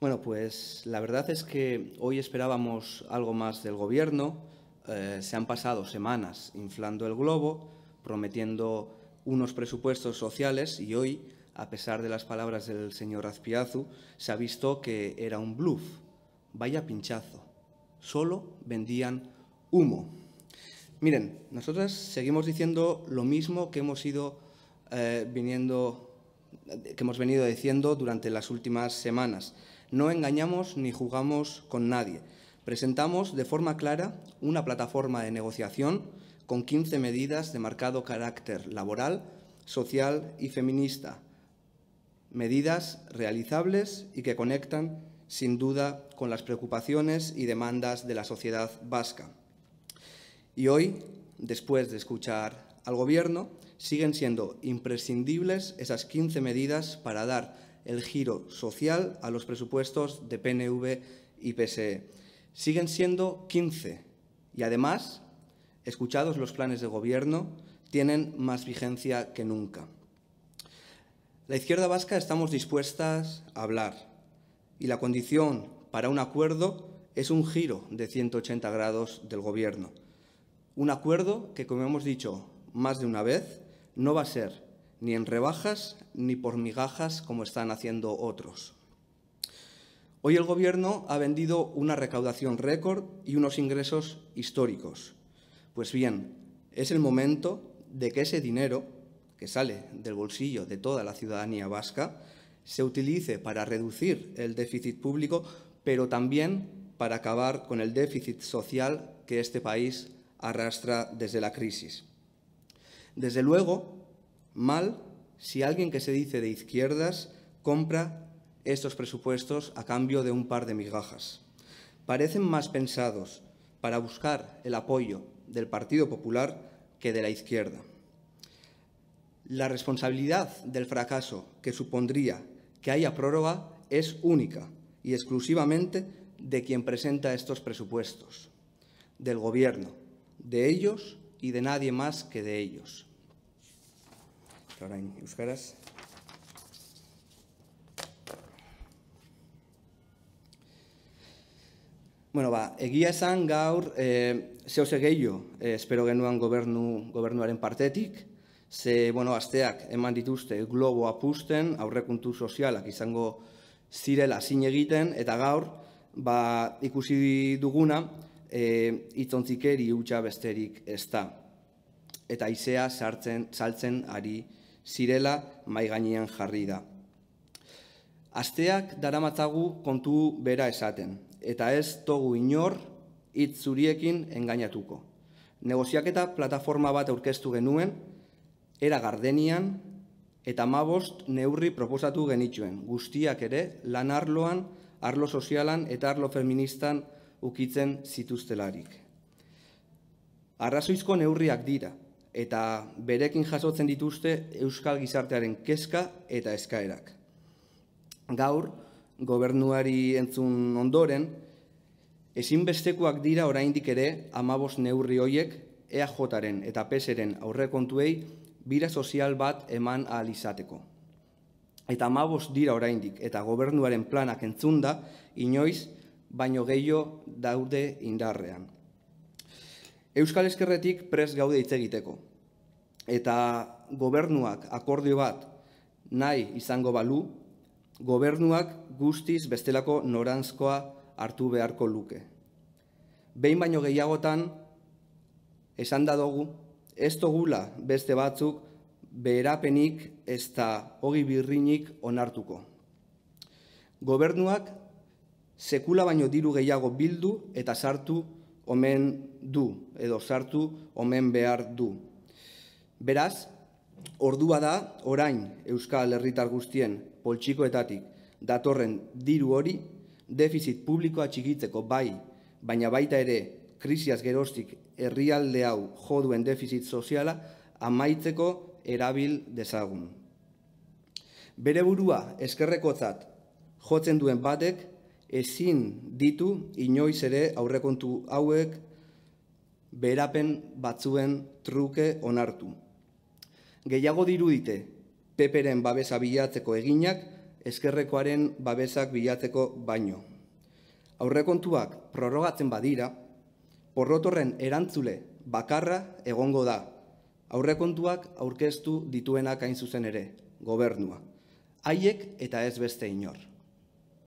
Bueno, pues la verdad es que hoy esperábamos algo más del Gobierno. Eh, se han pasado semanas inflando el globo, prometiendo unos presupuestos sociales y hoy, a pesar de las palabras del señor Azpiazu, se ha visto que era un bluff. Vaya pinchazo. Solo vendían humo. Miren, nosotros seguimos diciendo lo mismo que hemos ido eh, viniendo que hemos venido diciendo durante las últimas semanas. No engañamos ni jugamos con nadie. Presentamos de forma clara una plataforma de negociación con 15 medidas de marcado carácter laboral, social y feminista. Medidas realizables y que conectan sin duda con las preocupaciones y demandas de la sociedad vasca. Y hoy, después de escuchar al Gobierno siguen siendo imprescindibles esas 15 medidas para dar el giro social a los presupuestos de PNV y PSE. Siguen siendo 15 y además, escuchados los planes de Gobierno, tienen más vigencia que nunca. La izquierda vasca estamos dispuestas a hablar y la condición para un acuerdo es un giro de 180 grados del Gobierno. Un acuerdo que, como hemos dicho, más de una vez, no va a ser ni en rebajas ni por migajas como están haciendo otros. Hoy el Gobierno ha vendido una recaudación récord y unos ingresos históricos. Pues bien, es el momento de que ese dinero, que sale del bolsillo de toda la ciudadanía vasca, se utilice para reducir el déficit público, pero también para acabar con el déficit social que este país arrastra desde la crisis. Desde luego, mal si alguien que se dice de izquierdas compra estos presupuestos a cambio de un par de migajas. Parecen más pensados para buscar el apoyo del Partido Popular que de la izquierda. La responsabilidad del fracaso que supondría que haya prórroga es única y exclusivamente de quien presenta estos presupuestos, del Gobierno, de ellos y de nadie más que de ellos. Ahora Bueno, ba, egia esan gaur eh, zehose gehiago eh, espero genuan gobernu, gobernuaren partetik, ze, bueno, asteak eman dituzte globo apusten, aurrekuntu sozialak izango zirela zinegiten... egiten, eta gaur, ba, ikusi duguna, e, itzontzikeri hutsa besterik ez da. Eta izea sartzen, saltzen ari zirela mai gainean jarri da. Asteak daramatzagu kontu bera esaten, eta ez togu inor hitz zuriekin engainatuko. Negoziaketa plataforma bat aurkeztu genuen, era gardenian, eta mabost neurri proposatu genituen, guztiak ere lan arloan, arlo sozialan eta arlo feministan ukitzen zituztelarik. Arrazoizko neurriak dira eta berekin jasotzen dituzte Euskal Gizartearen keska eta eskaerak. Gaur, gobernuari entzun ondoren, ezinbestekoak dira oraindik ere amabos neurri hoiek EJaren eta PESeren aurrekontuei bira sozial bat eman ahal izateko. Eta amabos dira oraindik eta gobernuaren planak entzunda inoiz baino gehiago daude indarrean. Euskal Eskerretik pres gaude hitz egiteko eta gobernuak akordio bat nahi izango balu, gobernuak guztiz bestelako norantzkoa hartu beharko luke. Behin baino gehiagotan esan da dugu ez togula beste batzuk beherapenik ez da hogi birrinik onartuko. Gobernuak sekula baino diru gehiago bildu eta sartu omen du, edo sartu omen behar du. Beraz, ordua da orain Euskal Herritar guztien poltsikoetatik datorren diru hori, defizit publikoa txigitzeko bai, baina baita ere krisiaz geroztik herrialde hau joduen defizit soziala amaitzeko erabil dezagun. Bere burua eskerrekotzat jotzen duen batek ezin ditu inoiz ere aurrekontu hauek berapen batzuen truke onartu. Gehiago dirudite, peperen babesa bilatzeko eginak, eskerrekoaren babesak bilatzeko baino. Aurrekontuak prorrogatzen badira, porrotorren erantzule bakarra egongo da. Aurrekontuak aurkeztu dituenak hain zuzen ere, gobernua. Haiek eta ez beste inor.